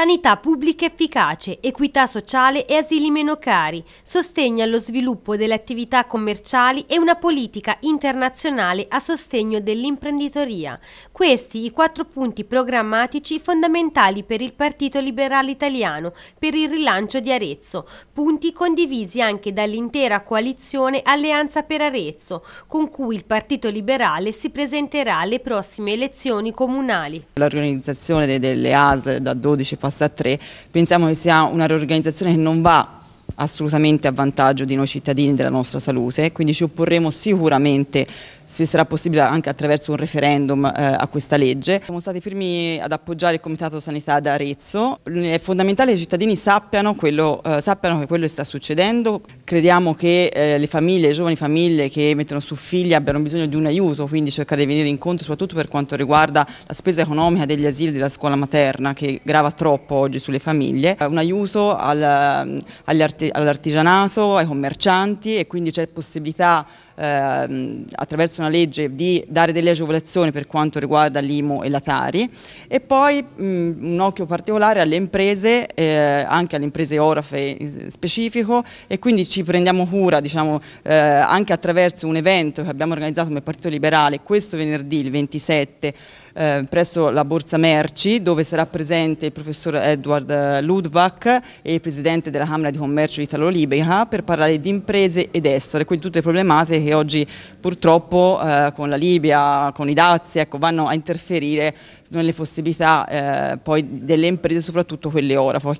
sanità pubblica efficace, equità sociale e asili meno cari, sostegno allo sviluppo delle attività commerciali e una politica internazionale a sostegno dell'imprenditoria. Questi i quattro punti programmatici fondamentali per il Partito Liberale Italiano per il rilancio di Arezzo, punti condivisi anche dall'intera coalizione Alleanza per Arezzo, con cui il Partito Liberale si presenterà alle prossime elezioni comunali. L'organizzazione delle ASL da 12 passate passa a tre, pensiamo che sia una riorganizzazione che non va assolutamente a vantaggio di noi cittadini e della nostra salute, quindi ci opporremo sicuramente se sarà possibile anche attraverso un referendum eh, a questa legge. Siamo stati i primi ad appoggiare il Comitato Sanità d'Arezzo, è fondamentale che i cittadini sappiano, quello, eh, sappiano che quello sta succedendo, crediamo che eh, le famiglie, le giovani famiglie che mettono su figli abbiano bisogno di un aiuto, quindi cercare di venire incontro soprattutto per quanto riguarda la spesa economica degli asili della scuola materna che grava troppo oggi sulle famiglie, eh, un aiuto al, eh, all'artigianato, ai commercianti e quindi c'è possibilità ehm, attraverso proposto una legge di dare delle agevolazioni per quanto riguarda l'IMU e la Tari e poi mh, un occhio particolare alle imprese, eh, anche alle imprese Orafe in specifico e quindi ci prendiamo cura diciamo, eh, anche attraverso un evento che abbiamo organizzato come Partito Liberale questo venerdì il 27 eh, presso la Borsa Merci dove sarà presente il professor Edward Ludwak e il presidente della Camera di Commercio italo Libera per parlare di imprese ed estere, quindi tutte le problematiche che oggi purtroppo eh, con la Libia, con i dazi, ecco, vanno a interferire nelle possibilità eh, poi delle imprese, soprattutto quelle orafo.